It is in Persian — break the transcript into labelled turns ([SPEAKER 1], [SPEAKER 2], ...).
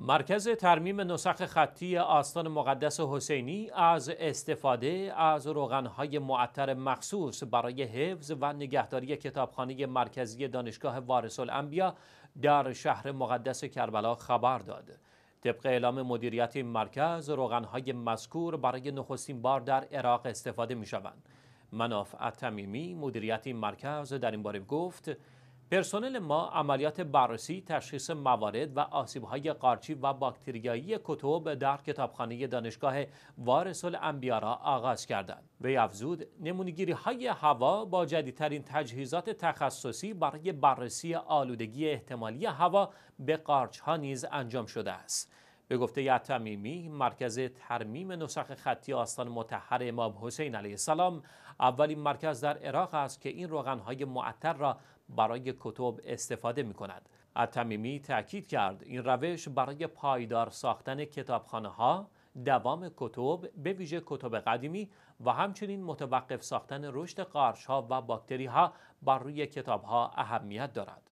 [SPEAKER 1] مرکز ترمیم نسخ خطی آستان مقدس حسینی از استفاده از روغنهای معطر مخصوص برای حفظ و نگهداری کتابخانه مرکزی دانشگاه وارث الانبیا در شهر مقدس کربلا خبر داد. طبق اعلام مدیریت این مرکز روغنهای مذکور برای نخستین بار در عراق استفاده می شوند. منافع تمیمی مدیریت این مرکز در این باره گفت پرسنل ما عملیات بررسی، تشخیص موارد و آسیب‌های قارچی و باکتریایی کتب در کتابخانه دانشگاه وارث الانبیا را آغاز کردند. وی افزود های هوا با جدیدترین تجهیزات تخصصی برای بررسی آلودگی احتمالی هوا به قارچ‌ها نیز انجام شده است. به گفته یتمیمی مرکز ترمیم نسخ خطی آستان متحر امام حسین علیه السلام اولین مرکز در عراق است که این روغنهای معطر را برای کتب استفاده می کند. التمیمی تاکید کرد این روش برای پایدار ساختن کتابخانه ها دوام کتب به ویژه کتب قدیمی و همچنین متوقف ساختن رشد قارش ها و باکتری ها بر روی کتاب ها اهمیت دارد.